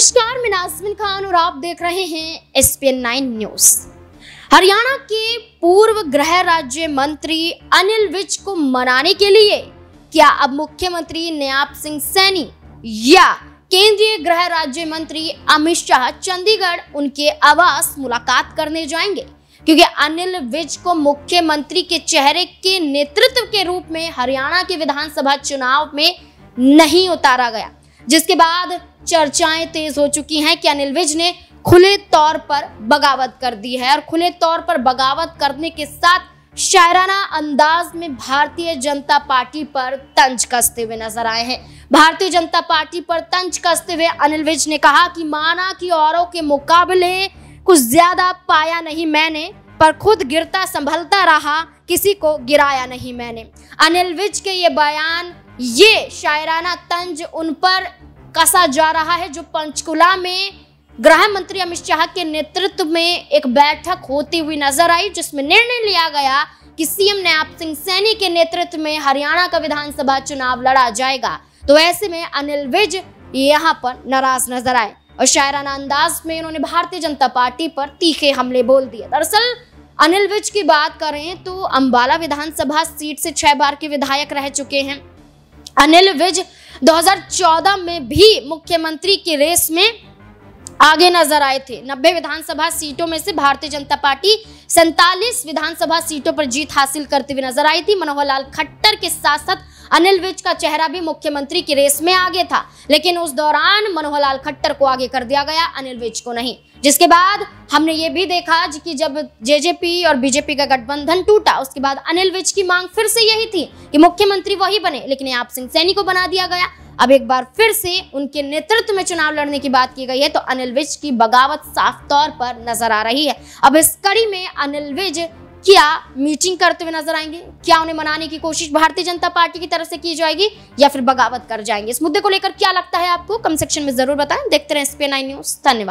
नमस्कार मैं नाजमिन खान और आप देख रहे हैं S P N nine news Haryana के पूर्व गृह राज्य मंत्री अनिल विज को मनाने के लिए क्या अब मुख्यमंत्री नयाब सिंह सैनी या केंद्रीय गृह राज्य मंत्री अमित शाह चंडीगढ़ उनके आवास मुलाकात करने जाएंगे क्योंकि अनिल विज को मुख्यमंत्री के चेहरे के नेतृत्व के रूप में हरियाणा के विधानसभा चुनाव में नहीं उतारा गया जिसके बाद चर्चाएं तेज हो चुकी हैं कि अनिल विज ने खुले तौर पर बगावत कर दी है और खुले तौर पर बगावत करने के साथ शायराना अंदाज में भारतीय जनता पार्टी पर तंज कसते हुए नजर आए हैं भारतीय जनता पार्टी पर तंज कसते हुए अनिल विज ने कहा कि माना कि औरों के मुकाबले कुछ ज्यादा पाया नहीं मैंने पर खुद गिरता संभलता रहा किसी को गिराया नहीं मैंने अनिल विज के ये बयान ये शायराना तंज उन पर कसा जा रहा है जो पंचकुला में गृह मंत्री अमित शाह के नेतृत्व में एक बैठक होती हुई नजर आई जिसमें निर्णय लिया गया कि सीएम नयाब सिंह सैनी के नेतृत्व में हरियाणा का विधानसभा चुनाव लड़ा जाएगा तो ऐसे में अनिल विज यहाँ पर नाराज नजर आए और शायराना अंदाज में इन्होंने भारतीय जनता पार्टी पर तीखे हमले बोल दिए दरअसल अनिल विज की बात करें तो अंबाला विधानसभा सीट से छह बार के विधायक रह चुके हैं अनिल विज 2014 में भी मुख्यमंत्री की रेस में आगे नजर आए थे 90 विधानसभा सीटों में से भारतीय जनता पार्टी सैतालीस विधानसभा सीटों पर जीत हासिल करते हुए नजर आई थी मनोहर लाल खट्टर के साथ साथ अनिल विज का चेहरा भी मुख्यमंत्री की रेस में आगे था लेकिन उस दौरान मनोहर लाल खट्टर को आगे कर दिया गया अनिल विज को नहीं जिसके बाद हमने ये भी देखा कि जब जेजेपी और बीजेपी का गठबंधन टूटा उसके बाद अनिल विज की मांग फिर से यही थी कि मुख्यमंत्री वही बने लेकिन आप सिंह सैनी को बना दिया गया अब एक बार फिर से उनके नेतृत्व में चुनाव लड़ने की बात की गई है तो अनिल विज की बगावत साफ तौर पर नजर आ रही है अब इस कड़ी में अनिल विज क्या मीटिंग करते हुए नजर आएंगे क्या उन्हें मनाने की कोशिश भारतीय जनता पार्टी की तरफ से की जाएगी या फिर बगावत कर जाएंगे इस मुद्दे को लेकर क्या लगता है आपको कम सेक्शन में जरूर बताएं देखते रहे स्पे नाइन न्यूज धन्यवाद